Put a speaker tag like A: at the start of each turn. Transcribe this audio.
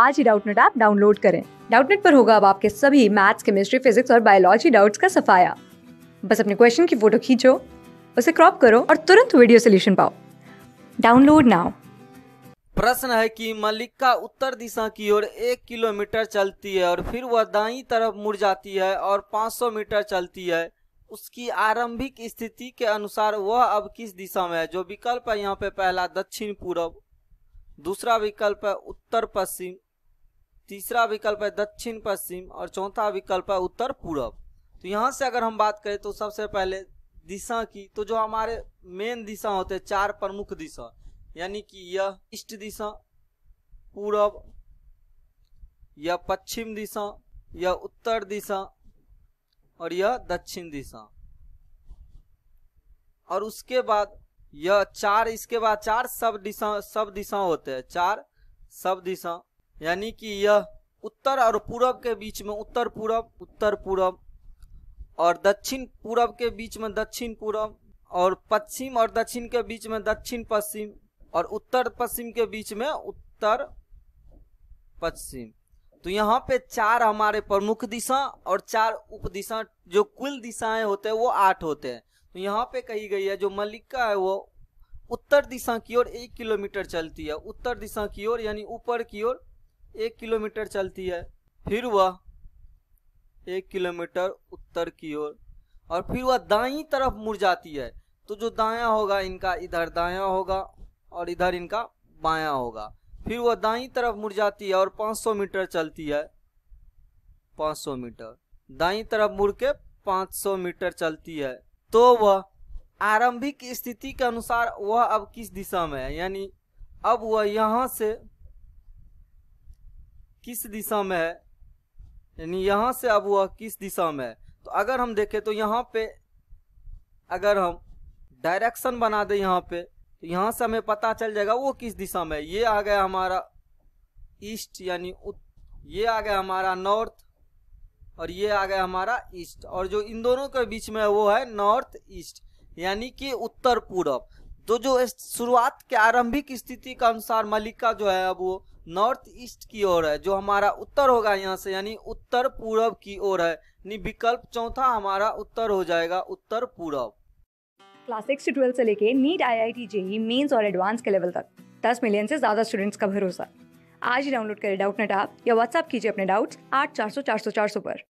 A: आज ही Doubtnut app download करें डाउटनेट पर होगा अब आपके सभी मैथ्स केमिस्ट्री फिजिक्स और बायोलॉजी डाउट्स का सफाया बस अपने क्वेश्चन की फोटो खींचो उसे क्रॉप करो और तुरंत वीडियो सोल्यूशन पाओ डाउनलोड नाउ
B: प्रश्न है कि मल्लिका उत्तर दिशा की ओर एक किलोमीटर चलती है और फिर वह दाई तरफ मुड़ जाती है और 500 मीटर चलती है उसकी आरंभिक स्थिति के अनुसार वह अब किस दिशा में है जो विकल्प है यहाँ पे पहला दक्षिण पूर्व दूसरा विकल्प है उत्तर पश्चिम तीसरा विकल्प है दक्षिण पश्चिम और चौथा विकल्प है उत्तर पूर्व तो यहाँ से अगर हम बात करें तो सबसे पहले दिशा की तो जो हमारे मेन दिशा होते हैं चार प्रमुख दिशा यानी कि यह ईस्ट दिशा पूरब यह पश्चिम दिशा यह उत्तर दिशा और यह दक्षिण दिशा और उसके बाद यह चार इसके बाद चार सब दिशा सब दिशा होते हैं चार सब दिशा यानी कि यह उत्तर और पूरब के बीच में उत्तर पूरब उत्तर पूरब और दक्षिण पूरब के बीच में दक्षिण पूरब और पश्चिम और दक्षिण के बीच में दक्षिण पश्चिम और उत्तर पश्चिम के बीच में उत्तर पश्चिम तो यहाँ पे चार हमारे प्रमुख दिशा और चार उप दिशा जो कुल दिशाएं होते हैं वो आठ होते हैं तो यहाँ पे कही गई है जो मल्लिका है वो उत्तर दिशा की ओर एक किलोमीटर चलती है उत्तर दिशा की ओर यानी ऊपर की ओर एक किलोमीटर चलती है फिर वह एक किलोमीटर उत्तर की ओर और, और फिर वह दाई तरफ मुड़ जाती है तो जो दाया होगा इनका इधर दाया होगा और इधर इनका बाया होगा फिर वह दाई तरफ मुड़ जाती है और 500 मीटर चलती है 500 मीटर दाई तरफ मुड़ के 500 मीटर चलती है तो वह आरंभिक स्थिति के अनुसार वह अब किस दिशा में है यानी अब वह यहाँ से किस दिशा में है यानी यहाँ से अब वह किस दिशा में है तो अगर हम देखें तो यहाँ पे अगर हम डायरेक्शन बना दें यहाँ पे तो यहाँ से हमें पता चल जाएगा वो किस दिशा में ये आ गया हमारा ईस्ट यानी ये आ गया हमारा नॉर्थ और ये आ गया हमारा ईस्ट और जो इन दोनों के बीच में है वो है नॉर्थ ईस्ट यानी कि उत्तर पूर्व तो जो शुरुआत के आरंभिक स्थिति के अनुसार मलिका जो है अब वो नॉर्थ ईस्ट की ओर है जो हमारा उत्तर होगा यहाँ से यानी उत्तर पूर्व की ओर है यानी विकल्प चौथा हमारा उत्तर हो जाएगा उत्तर पूरब
A: क्लास सिक्स से ट्वेल्थ से लेके NEET I I T JEE mains और एडवांस के लेवल तक दस मिलियन से ज्यादा स्टूडेंट्स का भरोसा आज ही डाउनलोड करें डाउट नेट आप या व्हाट्सअप कीजिए अपने डाउट्स आठ चार सौ चार सौ चार सौ पर